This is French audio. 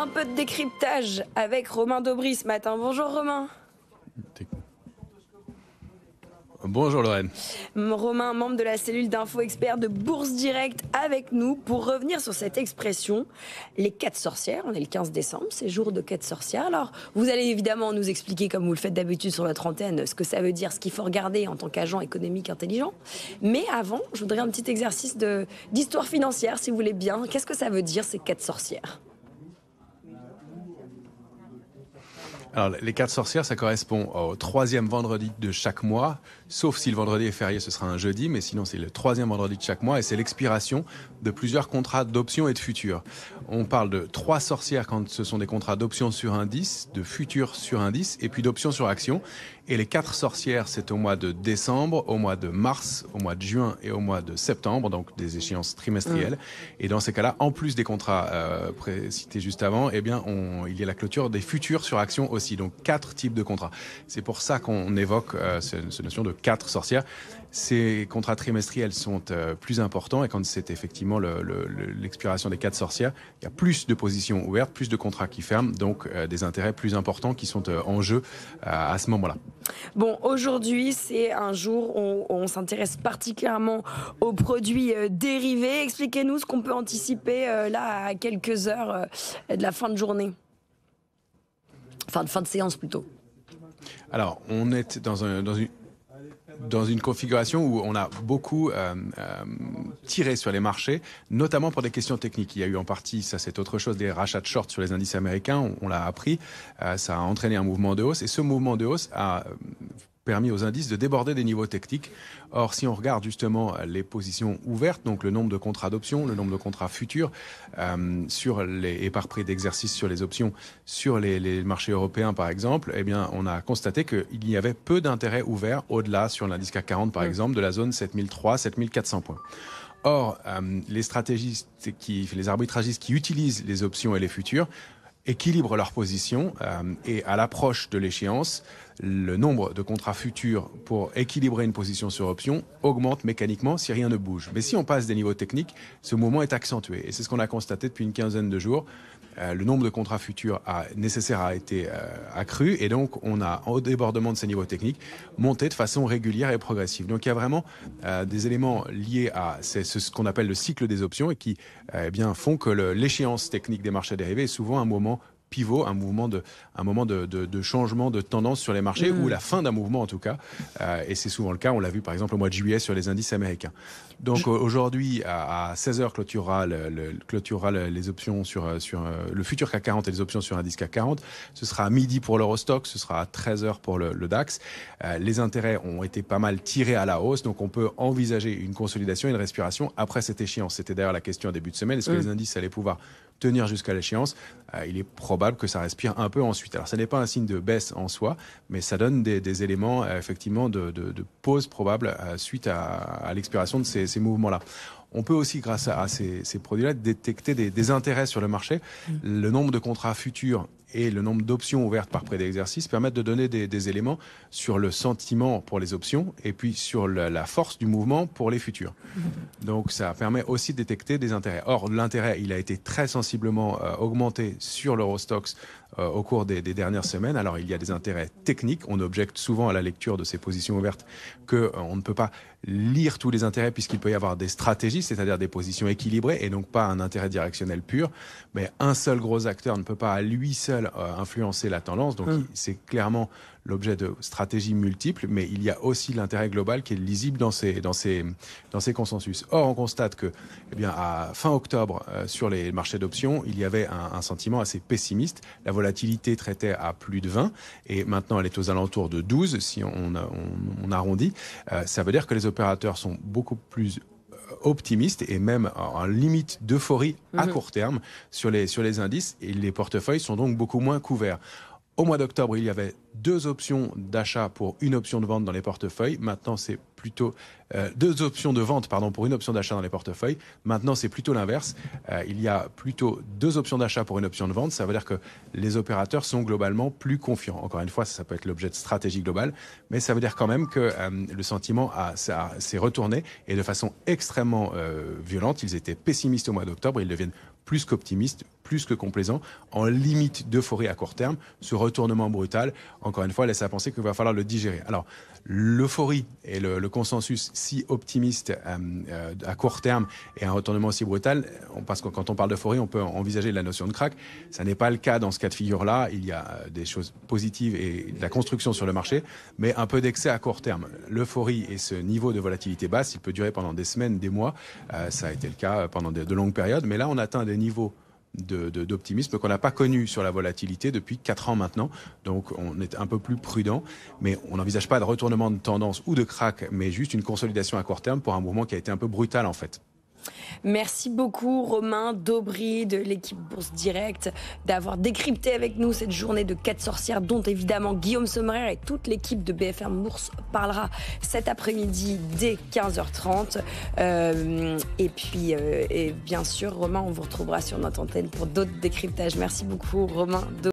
Un peu de décryptage avec Romain d'obris. ce matin. Bonjour Romain. Bonjour Lorraine. Romain, membre de la cellule d'info expert de Bourse Direct avec nous pour revenir sur cette expression, les quatre sorcières. On est le 15 décembre, c'est jour de quatre sorcières. Alors, vous allez évidemment nous expliquer, comme vous le faites d'habitude sur la trentaine ce que ça veut dire, ce qu'il faut regarder en tant qu'agent économique intelligent. Mais avant, je voudrais un petit exercice d'histoire financière, si vous voulez bien. Qu'est-ce que ça veut dire, ces quatre sorcières Alors, les quatre sorcières, ça correspond au troisième vendredi de chaque mois, sauf si le vendredi est férié, ce sera un jeudi, mais sinon c'est le troisième vendredi de chaque mois et c'est l'expiration de plusieurs contrats d'options et de futurs. On parle de trois sorcières quand ce sont des contrats d'options sur indice, de futurs sur indice et puis d'options sur actions. Et les quatre sorcières, c'est au mois de décembre, au mois de mars, au mois de juin et au mois de septembre, donc des échéances trimestrielles. Mm. Et dans ces cas-là, en plus des contrats euh, précités cités juste avant, eh bien, il y a la clôture des futurs sur actions aussi donc quatre types de contrats. C'est pour ça qu'on évoque euh, cette notion de quatre sorcières. Ces contrats trimestriels sont euh, plus importants et quand c'est effectivement l'expiration le, des quatre sorcières, il y a plus de positions ouvertes, plus de contrats qui ferment, donc euh, des intérêts plus importants qui sont en jeu à ce moment-là. Bon, aujourd'hui, c'est un jour où on, on s'intéresse particulièrement aux produits dérivés. Expliquez-nous ce qu'on peut anticiper là à quelques heures de la fin de journée fin de séance plutôt. Alors, on est dans, un, dans une configuration où on a beaucoup euh, euh, tiré sur les marchés, notamment pour des questions techniques. Il y a eu en partie, ça c'est autre chose, des rachats de short sur les indices américains, on, l'a appris, euh, ça a entraîné un mouvement de hausse, et ce mouvement de hausse a permis aux indices de déborder des niveaux techniques. Or, si on regarde justement les positions ouvertes, donc le nombre de contrats d'options, le nombre de contrats futurs euh, sur les, et par prix d'exercice sur les options sur les, marchés européens, par exemple, eh bien, on a constaté qu'il y avait peu d'intérêt ouvert au-delà sur l'indice CAC 40, par hmm. exemple, de la zone 7300 7400 points. Or, euh, les stratégistes, qui, les arbitragistes qui utilisent les options et les futurs équilibrent leur position euh, et à l'approche de l'échéance le nombre de contrats futurs pour équilibrer une position sur option augmente mécaniquement si rien ne bouge. Mais si on passe des niveaux techniques, ce mouvement est accentué. Et c'est ce qu'on a constaté depuis une quinzaine de jours. Euh, le nombre de contrats futurs a, nécessaires a été euh, accru et donc on a, au débordement de ces niveaux techniques, monté de façon régulière et progressive. Donc il y a vraiment euh, des éléments liés à ce, qu'on appelle le cycle des options et qui eh bien, font que l'échéance technique des marchés dérivés est souvent un moment pivot, un mouvement de, un moment de, de, changement de tendance sur les marchés mm. ou la fin d'un mouvement en tout cas. Euh, et c'est souvent le cas. On l'a vu par exemple au mois de juillet sur les indices américains. Donc aujourd'hui à, 16 h clôturera, le, clôturera les options sur euh, sur euh, le futur CAC 40 et les options sur l'indice CAC 40. Ce sera à midi pour l'Eurostock, ce sera à 13 h pour le, DAX. les intérêts ont été pas mal tirés à la hausse, donc on peut envisager une consolidation, une respiration après cette échéance. C'était d'ailleurs la question à début de semaine. Est-ce que mm. les indices allaient pouvoir tenir jusqu'à l'échéance, euh, il est probable que ça respire un peu ensuite. Alors, ce n'est pas un signe de baisse en soi, mais ça donne des, éléments euh, effectivement de, pause probable euh, suite à, l'expiration de ces mouvements-là on peut aussi, grâce à, ces, produits-là, détecter des, intérêts sur le marché. Mm. Le nombre de contrats futurs et le nombre d'options ouvertes par prêt d'exercice permettent de donner des, éléments sur le sentiment pour les options et puis sur la, force du mouvement pour les futurs. Donc ça permet aussi de détecter des intérêts. Or, l'intérêt, il a été très sensiblement euh, augmenté sur l'Eurostox euh, au cours des, dernières semaines. Alors il y a des intérêts techniques. On objecte souvent à la lecture de ces positions ouvertes qu'on euh, on ne peut pas lire tous les intérêts puisqu'il peut y avoir des stratégies, c'est-à-dire des positions équilibrées et donc pas un intérêt directionnel pur. Mais un seul gros acteur ne peut pas à lui seul euh, influencer la tendance. Donc hum. c'est clairement l'objet de stratégies multiples, mais il y a aussi l'intérêt global qui est lisible dans ces, dans ces, dans ces consensus. Or, on constate que, eh bien, à fin octobre, euh, sur les marchés d'options, il y avait un, sentiment assez pessimiste. La volatilité traitait à plus de 20 et maintenant elle est aux alentours de 12 si on, arrondit. Euh, ça veut dire que les opérateurs sont beaucoup plus euh, optimistes et même en limite d'euphorie à mhm. court terme sur les, sur les indices et les portefeuilles sont donc beaucoup moins couverts. Au mois d'octobre, il y avait deux options d'achat pour une option de vente dans les portefeuilles. Maintenant, c'est plutôt euh, deux options de vente, pardon, pour une option d'achat dans les portefeuilles. Maintenant, c'est plutôt l'inverse. Euh, il y a plutôt deux options d'achat pour une option de vente. Ça veut dire que les opérateurs sont globalement plus confiants. Encore une fois, ça, peut être l'objet de stratégie globale, mais ça veut dire quand même que euh, le sentiment a, s'est retourné et de façon extrêmement violente. Ils étaient pessimistes au mois d'octobre, ils deviennent plus qu'optimiste, plus que complaisant, en limite d'euphorie à court terme. Ce retournement brutal, encore une fois, laisse à penser qu'il va falloir le digérer. Alors, l'euphorie et le, consensus si optimiste euh, euh, à court terme et un retournement aussi brutal, on, parce que quand on parle d'euphorie, on peut envisager la notion de crack. Ça n'est pas le cas dans ce cas de figure-là. Il y a euh, des choses positives et de la construction sur le marché, mais un peu d'excès à court terme. L'euphorie et ce niveau de volatilité basse, il peut durer pendant des semaines, des mois. ça a été le cas pendant de longues périodes, mais là, on atteint des niveau d'optimisme qu'on n'a pas connu sur la volatilité depuis 4 ans maintenant. Donc on est un peu plus prudent, mais on n'envisage pas de retournement de tendance ou de crack, mais juste une consolidation à court terme pour un mouvement qui a été un peu brutal en fait. Merci beaucoup Romain Daubry de l'équipe Bourse Direct d'avoir décrypté avec nous cette journée de quatre sorcières dont évidemment Guillaume Sommerer et toute l'équipe de BFM Bourse parlera cet après-midi dès 15h30. Euh, et puis euh, et bien sûr Romain, on vous retrouvera sur notre antenne pour d'autres décryptages. Merci beaucoup Romain Daubry.